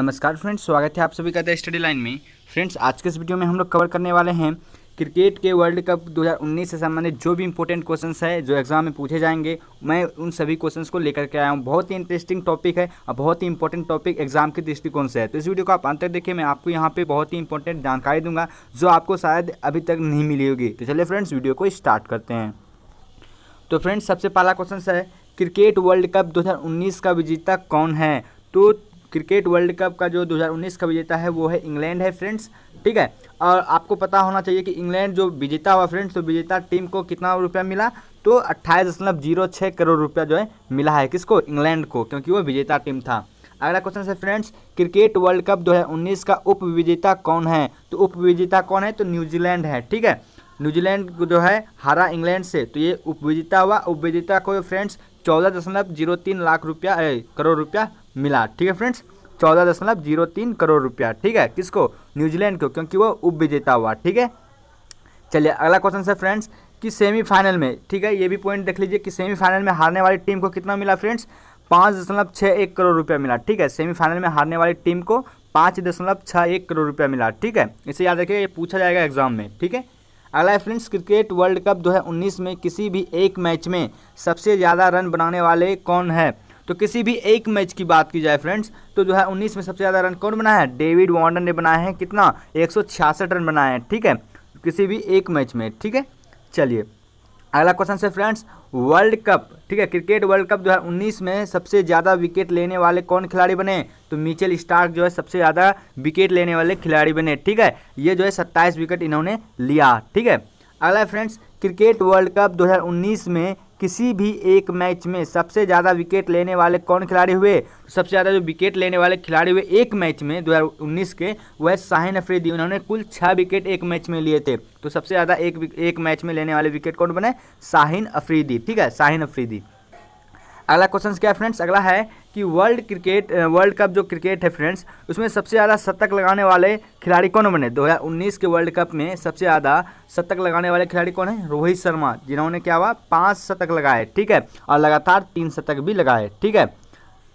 नमस्कार फ्रेंड्स स्वागत है आप सभी का स्टडी लाइन में फ्रेंड्स आज के इस वीडियो में हम लोग कवर करने वाले हैं क्रिकेट के वर्ल्ड कप 2019 से संबंधित जो भी इंपॉर्टेंट क्वेश्चन है जो एग्जाम में पूछे जाएंगे मैं उन सभी क्वेश्चन को लेकर के आया हूँ बहुत ही इंटरेस्टिंग टॉपिक है और बहुत ही इंपॉर्टेंट टॉपिक एग्जाम के दृष्टिकोण से है तो इस वीडियो को आप अंतर देखिए मैं आपको यहाँ पे बहुत ही इंपॉर्टेंट जानकारी दूंगा जो आपको शायद अभी तक नहीं मिली होगी तो चलिए फ्रेंड्स वीडियो को स्टार्ट करते हैं तो फ्रेंड्स सबसे पहला क्वेश्चन है क्रिकेट वर्ल्ड कप 2019 का विजेता कौन है तो क्रिकेट वर्ल्ड कप का जो 2019 का विजेता है वो है इंग्लैंड है फ्रेंड्स ठीक है और आपको पता होना चाहिए कि इंग्लैंड जो विजेता हुआ फ्रेंड्स तो विजेता टीम को कितना रुपया मिला तो अट्ठाईस दशमलव जीरो छः करोड़ रुपया जो है मिला है किसको इंग्लैंड को क्योंकि वो विजेता टीम था अगला क्वेश्चन है फ्रेंड्स क्रिकेट वर्ल्ड कप 2019 का उप विजेता कौन है तो उप विजेता कौन है तो न्यूजीलैंड है ठीक है न्यूजीलैंड जो है हारा इंग्लैंड से तो ये उपविजेता हुआ उपविजेता को फ्रेंड्स चौदह दशमलव जीरो तीन लाख रुपया करोड़ रुपया मिला ठीक है फ्रेंड्स चौदह दशमलव जीरो तीन करोड़ रुपया ठीक है किसको न्यूजीलैंड को क्योंकि वो उप विजेता हुआ ठीक है चलिए अगला क्वेश्चन है फ्रेंड्स कि सेमीफाइनल में ठीक है ये भी पॉइंट देख लीजिए कि सेमीफाइनल में हारने वाली टीम को कितना मिला फ्रेंड्स पाँच दशमलव छः एक करोड़ रुपया मिला ठीक है सेमीफाइनल में हारने वाली टीम को पाँच दशमलव छः एक करोड़ रुपया मिला ठीक है इसे याद रखिए ये पूछा जाएगा एग्जाम में ठीक है अगला फ्रेंड्स क्रिकेट वर्ल्ड कप 2019 में किसी भी एक मैच में सबसे ज़्यादा रन बनाने वाले कौन है तो किसी भी एक मैच की बात की जाए फ्रेंड्स तो जो है उन्नीस में सबसे ज़्यादा रन कौन बनाया है डेविड वार्नर ने बनाए हैं कितना एक रन बनाए हैं ठीक है किसी भी एक मैच में ठीक है चलिए अगला क्वेश्चन से फ्रेंड्स वर्ल्ड कप ठीक है क्रिकेट वर्ल्ड कप 2019 में सबसे ज़्यादा विकेट लेने वाले कौन खिलाड़ी बने तो मिचेल स्टार्क जो है सबसे ज़्यादा विकेट लेने वाले खिलाड़ी बने ठीक है ये जो है सत्ताईस विकेट इन्होंने लिया ठीक है अगला फ्रेंड्स क्रिकेट वर्ल्ड कप 2019 में किसी भी एक मैच में सबसे ज़्यादा विकेट लेने वाले कौन खिलाड़ी हुए तो सबसे ज़्यादा जो विकेट लेने वाले खिलाड़ी हुए एक मैच में 2019 के वह शाहिन अफरीदी उन्होंने कुल छः विकेट एक मैच में लिए थे तो सबसे ज़्यादा एक एक मैच में लेने वाले विकेट कौन बने शाहिन अफरीदी ठीक है शाहिन अफरीदी अगला क्वेश्चन क्या है फ्रेंड्स अगला है कि वर्ल्ड क्रिकेट वर्ल्ड कप जो क्रिकेट है फ्रेंड्स उसमें सबसे ज़्यादा शतक लगाने वाले खिलाड़ी कौन बने 2019 के वर्ल्ड कप में सबसे ज़्यादा शतक लगाने वाले खिलाड़ी कौन है रोहित शर्मा जिन्होंने क्या हुआ पाँच शतक लगाए ठीक है और लगातार तीन शतक भी लगाए ठीक है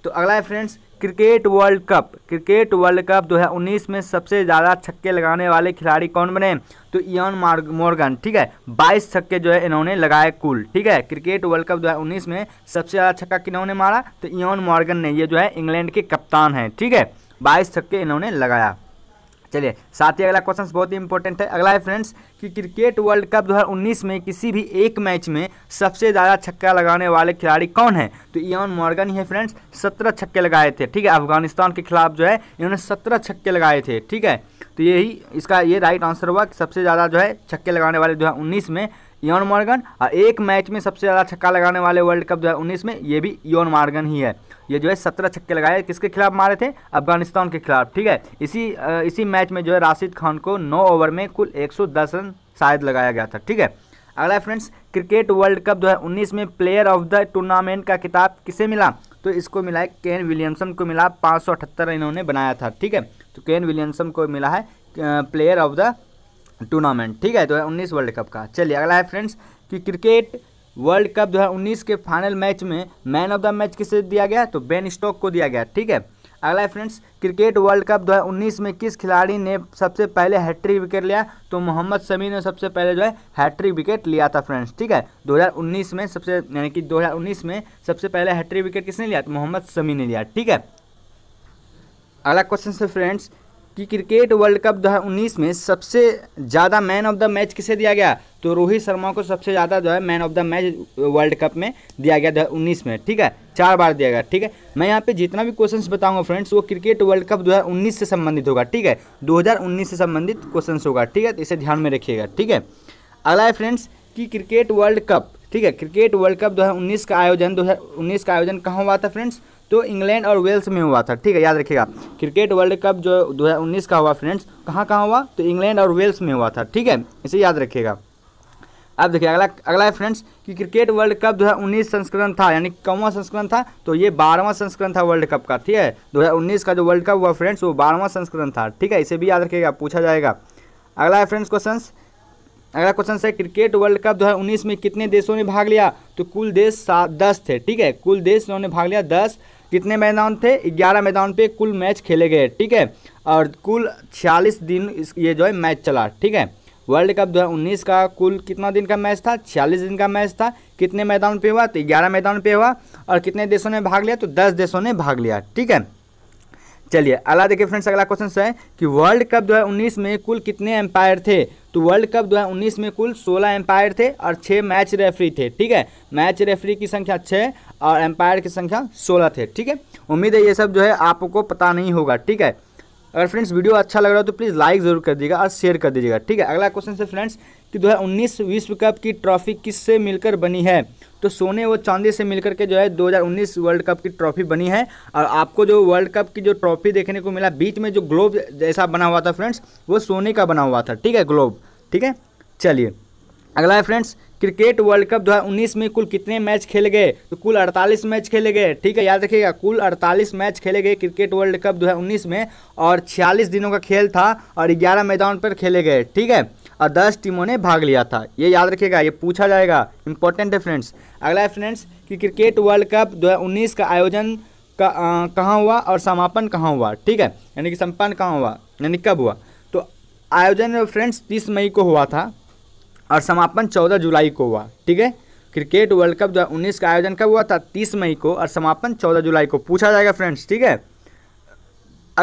तो अगला है friends cricket world cup cricket world cup 2019 में सबसे ज़्यादा छक्के लगाने वाले खिलाड़ी कौन बने तो मार्ग मॉर्गन ठीक है 22 छक्के जो है इन्होंने लगाए कुल ठीक है क्रिकेट वर्ल्ड कप 2019 में सबसे ज़्यादा छक्का किन्होंने मारा तो इयन मॉर्गन ने ये जो है इंग्लैंड के कप्तान हैं ठीक है बाईस छक्के इन्होंने लगाया चलिए साथ ही अगला क्वेश्चन बहुत ही इंपॉर्टेंट है अगला है फ्रेंड्स कि क्रिकेट वर्ल्ड कप 2019 में किसी भी एक मैच में सबसे ज़्यादा छक्का लगाने वाले खिलाड़ी कौन है तो ईन मॉर्गन ही है फ्रेंड्स सत्रह छक्के लगाए थे ठीक है अफगानिस्तान के खिलाफ जो है इन्होंने सत्रह छक्के लगाए थे ठीक है तो यही इसका ये राइट आंसर हुआ कि सबसे ज़्यादा जो है छक्के लगाने वाले दो में योन मार्गन और एक मैच में सबसे ज़्यादा छक्का लगाने वाले वर्ल्ड कप जो है उन्नीस में ये भी योन मार्गन ही है ये जो है सत्रह छक्के लगाए किसके खिलाफ मारे थे अफगानिस्तान के खिलाफ ठीक है इसी इसी मैच में जो है राशिद खान को नौ ओवर में कुल एक रन शायद लगाया गया था ठीक है अगला फ्रेंड्स क्रिकेट वर्ल्ड कप जो है उन्नीस में प्लेयर ऑफ द टूर्नामेंट का किताब किसे मिला तो इसको मिला है केन विलियमसन को मिला पाँच अठहत्तर इन्होंने बनाया था ठीक है तो केन विलियमसन को मिला है प्लेयर ऑफ द टूर्नामेंट ठीक है तो है उन्नीस वर्ल्ड कप का चलिए अगला है फ्रेंड्स कि क्रिकेट वर्ल्ड कप जो है उन्नीस के फाइनल मैच में मैन ऑफ द मैच किसे दिया गया तो बेन स्टॉक को दिया गया ठीक है अगला है फ्रेंड्स क्रिकेट वर्ल्ड कप जो है उन्नीस में किस खिलाड़ी ने सबसे पहले हैट्रिक विकेट लिया तो मोहम्मद शमी ने सबसे पहले जो है हैट्रिक विकेट लिया था फ्रेंड्स ठीक है 2019 में सबसे यानी कि 2019 में सबसे पहले हैट्रिक विकेट किसने लिया तो मोहम्मद शमी ने लिया ठीक है अगला क्वेश्चन से फ्रेंड्स कि क्रिकेट वर्ल्ड कप 2019 में सबसे ज़्यादा मैन ऑफ द मैच किसे दिया गया तो रोहित शर्मा को सबसे ज़्यादा जो है man of the match world cup में दिया गया दो उन्नीस में ठीक है चार बार दिया गया ठीक है मैं यहाँ पे जितना भी क्वेश्चंस बताऊंगा फ्रेंड्स वो क्रिकेट वर्ल्ड कप 2019 से संबंधित होगा ठीक है दो से संबंधित क्वेश्चन होगा ठीक है तो इसे ध्यान में रखिएगा ठीक है अगला है फ्रेंड्स कि क्रिकेट वर्ल्ड कप ठीक है क्रिकेट वर्ल्ड कप दो का आयोजन दो का आयोजन कहाँ हुआ था फ्रेंड्स तो इंग्लैंड और वेल्स में हुआ था ठीक है याद रखिएगा क्रिकेट वर्ल्ड कप जो 2019 का हुआ फ्रेंड्स कहाँ कहाँ हुआ तो इंग्लैंड और वेल्स में हुआ था ठीक है इसे याद रखिएगा अब देखिए अगला अगला है फ्रेंड्स कि क्रिकेट वर्ल्ड कप 2019 संस्करण था यानी कौवा संस्करण था तो ये बारहवां संस्करण था वर्ल्ड कप का ठीक है 2019 का जो वर्ल्ड कप हुआ फ्रेंड्स वो बारहवां संस्करण था ठीक है इसे भी याद रखिएगा पूछा जाएगा अगला है फ्रेंड्स क्वेश्चन अगला क्वेश्चन है क्रिकेट वर्ल्ड कप दो हज़ार उन्नीस में कितने देशों ने भाग लिया तो कुल देश सात दस थे ठीक है कुल देश उन्होंने भाग लिया दस कितने मैदान थे ग्यारह मैदान पे कुल मैच खेले गए ठीक है और कुल छियालीस दिन ये जो है मैच चला ठीक है वर्ल्ड कप 2019 का कुल कितना दिन का मैच था छियालीस दिन का मैच था कितने मैदान पर हुआ तो ग्यारह मैदान पर हुआ और कितने देशों ने भाग लिया तो दस देशों ने भाग लिया ठीक है चलिए अगला देखिए फ्रेंड्स अगला क्वेश्चन है कि वर्ल्ड कप 2019 में कुल कितने एम्पायर थे तो वर्ल्ड कप 2019 में कुल 16 एम्पायर थे और 6 मैच रेफरी थे ठीक है मैच रेफरी की संख्या 6 और एम्पायर की संख्या 16 थे ठीक है उम्मीद है ये सब जो है आपको पता नहीं होगा ठीक है अगर फ्रेंड्स वीडियो अच्छा लग रहा हो तो प्लीज़ लाइक ज़रूर कर दीजिएगा और शेयर कर दीजिएगा ठीक है अगला क्वेश्चन से फ्रेंड्स कि 2019 विश्व कप की ट्रॉफी किससे मिलकर बनी है तो सोने व चांदी से मिलकर के जो है 2019 वर्ल्ड कप की ट्रॉफी बनी है और आपको जो वर्ल्ड कप की जो ट्रॉफी देखने को मिला बीच में जो ग्लोब जैसा बना हुआ था फ्रेंड्स वो सोने का बना हुआ था ठीक है ग्लोब ठीक है चलिए अगला है फ्रेंड्स क्रिकेट वर्ल्ड कप 2019 में कुल कितने मैच खेले गए तो कुल 48 मैच खेले गए ठीक है याद रखिएगा कुल 48 मैच खेले गए क्रिकेट वर्ल्ड कप 2019 में और 46 दिनों का खेल था और 11 मैदान पर खेले गए ठीक है और दस टीमों ने भाग लिया था ये याद रखिएगा ये पूछा जाएगा इंपॉर्टेंट है फ्रेंड्स अगला है फ्रेंड्स कि क्रिकेट वर्ल्ड कप दो का आयोजन कहाँ हुआ और समापन कहाँ हुआ ठीक है यानी कि सम्पन्न कहाँ हुआ यानी कब हुआ तो आयोजन फ्रेंड्स तीस मई को हुआ था और समापन चौदह जुलाई को हुआ ठीक है क्रिकेट वर्ल्ड कप दो उन्नीस का आयोजन कब हुआ था तीस मई को और समापन चौदह जुलाई को पूछा जाएगा फ्रेंड्स ठीक है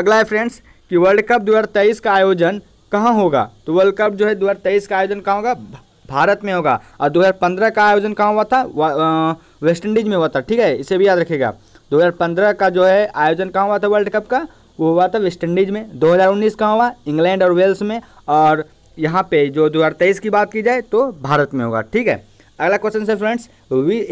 अगला है फ्रेंड्स कि वर्ल्ड कप 2023 का आयोजन कहाँ होगा तो वर्ल्ड कप जो है दो का आयोजन कहाँ होगा भारत में होगा और 2015 का आयोजन कहाँ हुआ था वेस्टइंडीज में हुआ था ठीक है इसे भी याद रखेगा 2015 का जो है आयोजन कहाँ हुआ था वर्ल्ड कप का वो हुआ था वेस्टइंडीज में 2019 कहाँ हुआ इंग्लैंड और वेल्स में और यहाँ पे जो 2023 की बात की जाए तो भारत में होगा ठीक है अगला क्वेश्चन है फ्रेंड्स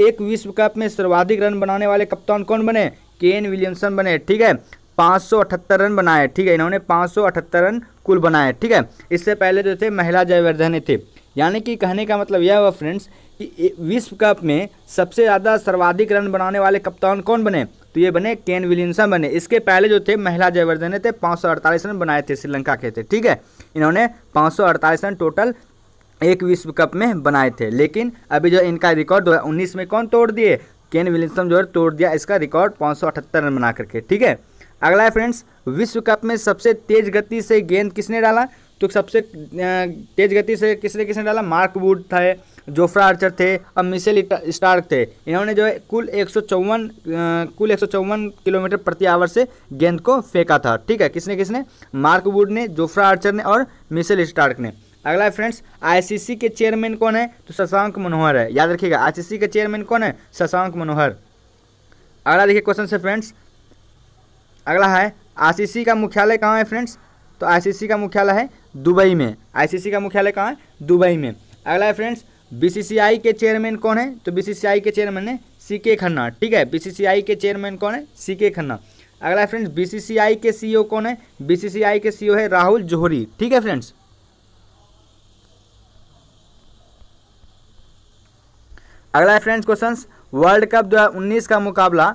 एक विश्व कप में सर्वाधिक रन बनाने वाले कप्तान कौन बने केन विलियमसन बने ठीक है 578 रन बनाए ठीक है इन्होंने 578 रन कुल बनाए ठीक है इससे पहले जो थे महिला जयवर्धन थे यानी कि कहने का मतलब यह हुआ फ्रेंड्स कि विश्व कप में सबसे ज़्यादा सर्वाधिक रन बनाने वाले कप्तान कौन बने तो ये बने केन विलियमसन बने इसके पहले जो थे महिला जयवर्धन थे पाँच रन बनाए थे श्रीलंका के थे ठीक है इन्होंने पाँच रन टोटल एक विश्व कप में बनाए थे लेकिन अभी जो इनका रिकॉर्ड दो में कौन तोड़ दिए केन विलियमसन जो है तोड़ दिया इसका रिकॉर्ड पाँच रन बना करके ठीक है अगला है फ्रेंड्स विश्व कप में सबसे तेज गति से गेंद किसने डाला तो सबसे तेज गति से किसने किसने डाला मार्क वुड थे जोफ्रा आर्चर थे और मिशेल स्टार्क थे इन्होंने जो है कुल एक कुल एक किलोमीटर प्रति आवर से गेंद को फेंका था ठीक है किसने किसने मार्क वुड ने जोफ्रा आर्चर ने और मिशेल स्टार्क ने अगला है फ्रेंड्स आईसीसी के चेयरमैन कौन है तो शशांक मनोहर है याद रखिएगा आईसीसी के चेयरमैन कौन है शशांक मनोहर अगला देखिए क्वेश्चन से फ्रेंड्स अगला है आईसीसी का मुख्यालय कहाँ है फ्रेंड्स तो आईसीसी का मुख्यालय है दुबई में आईसीसी का मुख्यालय कहाँ है दुबई में अगला है फ्रेंड्स बीसीसीआई के चेयरमैन कौन है तो बीसीसीआई के चेयरमैन है सी के खन्ना ठीक है बीसीसीआई के चेयरमैन कौन है सी के खन्ना अगला है फ्रेंड्स बीसीसीआई के सीईओ e कौन है बीसीसीआई के सीईओ e है राहुल जोहरी ठीक है फ्रेंड्स अगला है फ्रेंड्स क्वेश्चन वर्ल्ड कप उन्नीस का मुकाबला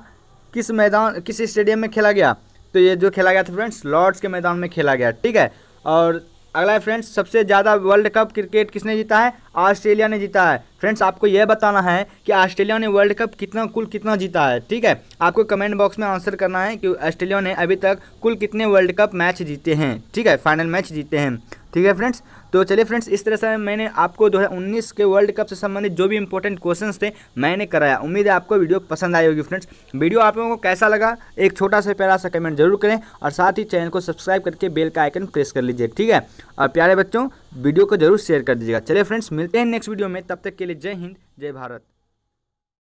किस मैदान किस स्टेडियम में खेला गया तो ये जो खेला गया था फ्रेंड्स लॉर्ड्स के मैदान में खेला गया ठीक है और अगला है फ्रेंड्स सबसे ज़्यादा वर्ल्ड कप क्रिकेट किसने जीता है ऑस्ट्रेलिया ने जीता है फ्रेंड्स आपको यह बताना है कि ऑस्ट्रेलिया ने वर्ल्ड कप कितना कुल कितना जीता है ठीक है आपको कमेंट बॉक्स में आंसर करना है कि ऑस्ट्रेलिया ने अभी तक कुल कितने वर्ल्ड कप मैच जीते हैं ठीक है फाइनल मैच जीते हैं ठीक है फ्रेंड्स तो चलिए फ्रेंड्स इस तरह से मैंने आपको दो के वर्ल्ड कप से संबंधित जो भी इंपॉर्टेंट क्वेश्चन थे मैंने कराया उम्मीद है आपको वीडियो पसंद आई होगी फ्रेंड्स वीडियो आप लोगों को कैसा लगा एक छोटा सा प्यारा सा कमेंट जरूर करें और साथ ही चैनल को सब्सक्राइब करके बेल का आइकन प्रेस कर लीजिए ठीक है और प्यारे बच्चों वीडियो को जरूर शेयर कर दीजिएगा चलिए फ्रेंड्स मिलते हैं नेक्स्ट वीडियो में तब तक के लिए जय हिंद जय भारत